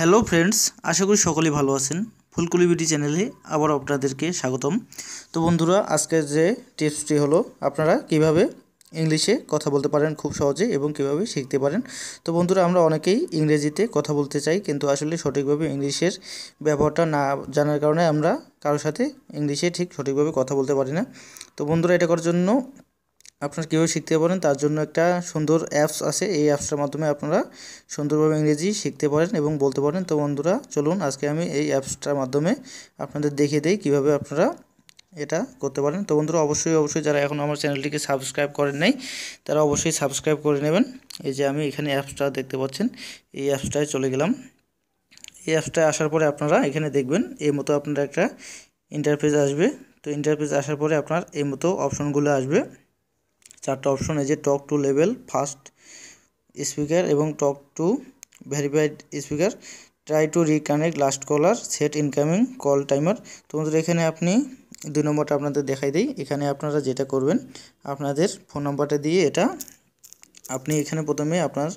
hello friends আশা করি সকলেই ভালো আছেন ফুলকুলি বিউটি চ্যানেলে আবার আপনাদেরকে স্বাগতম তো বন্ধুরা আজকের যে টিপসটি হলো আপনারা কিভাবে ইংলিশে কথা বলতে পারেন খুব সহজে এবং কিভাবে শিখতে পারেন তো বন্ধুরা আমরা অনেকেই ইংরেজিতে কথা বলতে চাই কিন্তু আসলে সঠিকভাবে ইংলিশের ব্যবহারটা না জানার কারণে আমরা কারোর সাথে ইংলিশে ঠিক সঠিকভাবে কথা বলতে পারি না তো বন্ধুরা এটা করার জন্য আপনারা কীভাবে শিখতে পারেন তার জন্য একটা সুন্দর অ্যাপস আছে এই অ্যাপসটার মাধ্যমে আপনারা সুন্দরভাবে ইংরেজি শিখতে পারেন এবং বলতে পারেন তো বন্ধুরা চলুন আজকে আমি এই অ্যাপসটার মাধ্যমে আপনাদের দেখিয়ে দিই কীভাবে আপনারা এটা করতে পারেন তো বন্ধুরা অবশ্যই অবশ্যই যারা এখন আমার চ্যানেলটিকে সাবস্ক্রাইব করেন নাই তারা অবশ্যই সাবস্ক্রাইব করে নেবেন এই যে আমি এখানে অ্যাপসটা দেখতে পাচ্ছেন এই অ্যাপসটায় চলে গেলাম এই অ্যাপসটায় আসার পরে আপনারা এখানে দেখবেন এই মতো আপনারা একটা ইন্টারফেস আসবে তো ইন্টারফেস আসার পরে আপনার এই মতো অপশনগুলো আসবে চারটা অপশন এই যে talk to level first speaker এবং talk to verified speaker try to reconnect last caller set incoming call timer তো বন্ধুরা এখানে আপনি দুই নম্বরটা আপনাদের দেখাই দিই এখানে আপনারা যেটা করবেন আপনাদের ফোন নাম্বারটা দিয়ে এটা আপনি এখানে প্রথমে আপনার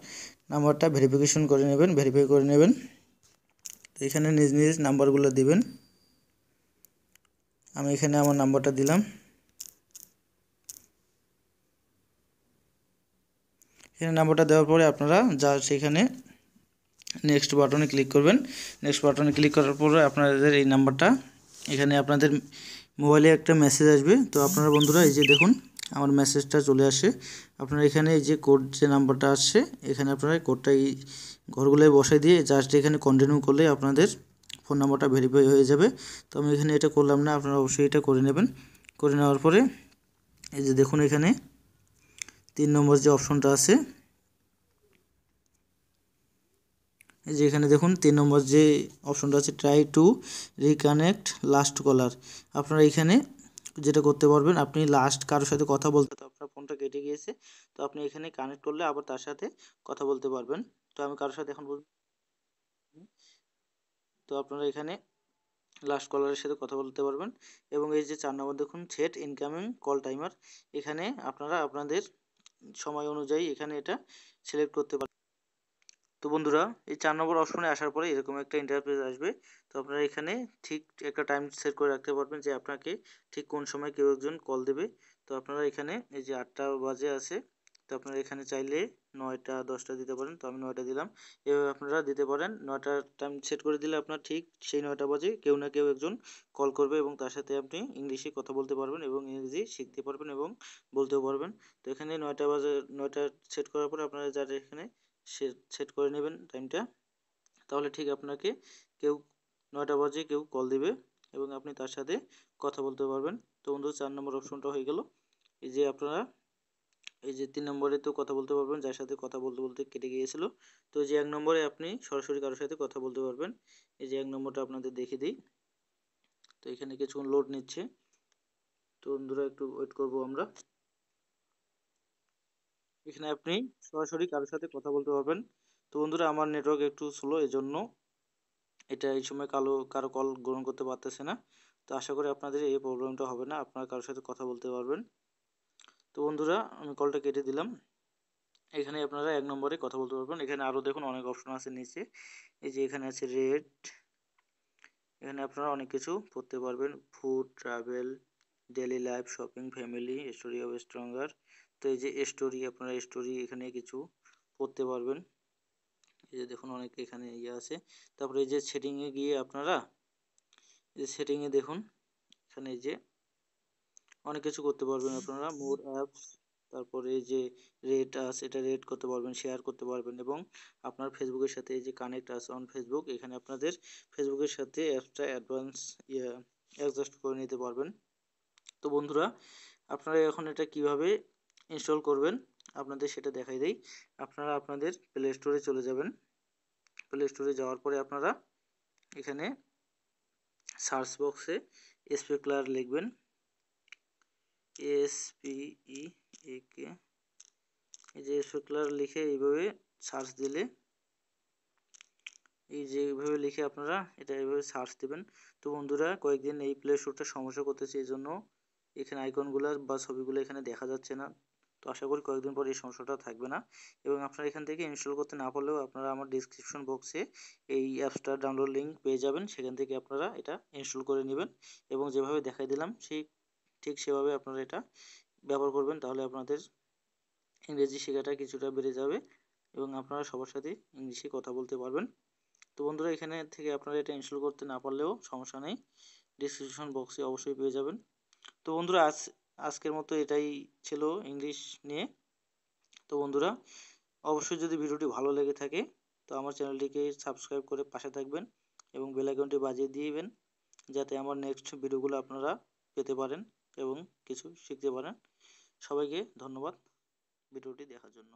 নাম্বারটা ভেরিফিকেশন করে নেবেন ভেরিফাই করে নেবেন তো এখানে নিজ নিজ নাম্বারগুলো দিবেন আমি এখানে আমার নাম্বারটা দিলাম এখানে নাম্বারটা দেওয়ার পরে আপনারা যা সেখানে নেক্সট বাটনে ক্লিক করবেন নেক্সট বাটনে ক্লিক করার পরে আপনাদের এই নাম্বারটা এখানে আপনাদের মোবাইলে একটা মেসেজ আসবে তো আপনারা বন্ধুরা এই যে দেখুন আমার মেসেজটা চলে আসে আপনারা এখানে যে কোড যে নাম্বারটা আসছে এখানে আপনারা কোডটা এই ঘরগুলোয় বসে দিয়ে জাস্ট এখানে কন্টিনিউ করলে আপনাদের ফোন নাম্বারটা ভেরিফাই হয়ে যাবে তো আমি এখানে এটা করলাম না আপনারা অবশ্যই এটা করে নেবেন করে নেওয়ার পরে এই যে দেখুন এখানে তিন নম্বর যে অপশনটা আছে এই যে এখানে দেখুন তিন নম্বর যে অপশনটা আছে try to reconnect last caller আপনারা এখানে যেটা করতে পারবেন আপনি লাস্ট কারোর সাথে কথা বলতে তো আপনার ফোনটা কেটে গিয়েছে তো আপনি এখানে কানেক্ট করলে আবার তার সাথে কথা বলতে পারবেন তো আমি কারোর সাথে এখন বল তো আপনারা এখানে লাস্ট কলারের সাথে কথা বলতে পারবেন এবং এই যে চার নম্বর দেখুন সেট ইনকামিং কল টাইমার এখানে আপনারা আপনাদের সময় অনুযায়ী এখানে এটা সিলেক্ট করতে পারেন তো বন্ধুরা এই চার নম্বর অপশনে আসার পরে এরকম একটা ইন্টারফেস আসবে তো আপনারা এখানে ঠিক একটা টাইম সেট করে রাখতে পারবেন যে আপনাকে ঠিক কোন সময় কেউ একজন কল দেবে তো আপনারা এখানে এই যে আটটা বাজে আছে তো আপনারা এখানে চাইলে নয়টা দশটা দিতে পারেন তো আমি নয়টা দিলাম এভাবে আপনারা দিতে পারেন নয়টার টাইম সেট করে দিলে আপনার ঠিক সেই নয়টা বাজে কেউ না কেউ একজন কল করবে এবং তার সাথে আপনি ইংলিশে কথা বলতে পারবেন এবং ইংরেজি শিখতে পারবেন এবং বলতেও পারবেন তো এখানে নয়টা বাজে নয়টা সেট করার পরে আপনারা যারা এখানে সেট করে নেবেন টাইমটা তাহলে ঠিক আপনাকে কেউ নয়টা বাজে কেউ কল দিবে এবং আপনি তার সাথে কথা বলতে পারবেন তো বন্ধু চার নম্বর অপশনটা হয়ে গেল এই যে আপনারা এই যে তিন নম্বরে তো কথা বলতে পারবেন যার সাথে কথা বলতে বলতে কেটে গিয়েছিল তো যে এক নম্বরে আপনি সরাসরি কারোর সাথে কথা বলতে পারবেন এই যে এক নম্বরটা আপনাদের দেখে দিই তো এখানে কিছুক্ষণ লোড নিচ্ছে তো বন্ধুরা একটু ওয়েট করব আমরা এখানে আপনি সরাসরি কারোর সাথে কথা বলতে পারবেন তো বন্ধুরা আমার নেটওয়ার্ক একটু স্লো এজন্য এটা এই সময় কালো কারো কল গ্রহণ করতে পারতেছে না তো আশা করি আপনাদের এই প্রবলেমটা হবে না আপনারা কারোর সাথে কথা বলতে পারবেন তো বন্ধুরা আমি কলটা কেটে দিলাম এখানে আপনারা এক নম্বরে কথা বলতে পারবেন এখানে আরও দেখুন অনেক অপশন আছে নিচে এই যে এখানে আছে রেড এখানে আপনারা অনেক কিছু পড়তে পারবেন food travel daily life shopping family story of stronger তো এই যে স্টোরি আপনারা স্টোরি এখানে কিছু পড়তে পারবেন এই যে দেখুন অনেক এখানে ইয়ে আছে তারপরে এই যে সেটিংয়ে গিয়ে আপনারা এই সেটিংয়ে দেখুন এখানে এই যে অনেক কিছু করতে পারবেন আপনারা মোর অ্যাপস তারপরে যে রেট আছে এটা রেট করতে পারবেন শেয়ার করতে পারবেন এবং আপনার ফেসবুকের সাথে এই যে কানেক্ট আছে অন ফেসবুক এখানে আপনাদের ফেসবুকের সাথে অ্যাপসটা অ্যাডভান্স অ্যাডজাস্ট করে নিতে পারবেন তো বন্ধুরা আপনারা এখন এটা কিভাবে ইনস্টল করবেন আপনাদের সেটা দেখাই দেয় আপনারা আপনাদের প্লে স্টোরে চলে যাবেন প্লে স্টোরে যাওয়ার পরে আপনারা এখানে সার্চ বক্সে স্পেকলার লিখবেন এস পি ই এ এই যে শুক্লার লিখে এইভাবে সার্চ দিলে এই যে এইভাবে লিখে আপনারা এটা এইভাবে সার্চ দেবেন তো বন্ধুরা কয়েকদিন এই প্লে স্টোরটা সমস্যা করতেছে এই জন্য এখানে আইকনগুলো বা ছবিগুলো এখানে দেখা যাচ্ছে না তো আশা করি কয়েকদিন পর এই সমস্যাটা থাকবে না এবং আপনারা এখান থেকে ইনস্টল করতে না পারলেও আপনারা আমার ডিসক্রিপশন বক্সে এই অ্যাপসটা ডাউনলোড লিঙ্ক পেয়ে যাবেন সেখান থেকে আপনারা এটা ইনস্টল করে নেবেন এবং যেভাবে দেখাই দিলাম সেই ঠিক সেভাবে আপনারা এটা ব্যবহার করবেন তাহলে আপনাদের ইংরেজি শেখাটা কিছুটা বেড়ে যাবে এবং আপনারা সবার সাথে ইংলিশে কথা বলতে পারবেন তো বন্ধুরা এখানে থেকে আপনারা এটা ইনস্টল করতে না পারলেও সমস্যা নেই ডিসক্রিপশন বক্সে অবশ্যই পেয়ে যাবেন তো বন্ধুরা আজ আজকের মতো এটাই ছিল ইংলিশ নিয়ে তো বন্ধুরা অবশ্যই যদি ভিডিওটি ভালো লেগে থাকে তো আমার চ্যানেলটিকে সাবস্ক্রাইব করে পাশে থাকবেন এবং বেল আইকনটি বাজিয়ে দেবেন যাতে আমার নেক্সট ভিডিওগুলো আপনারা পেতে পারেন এবং কিছু শিখতে পারেন সবাইকে ধন্যবাদ ভিডিওটি দেখার জন্য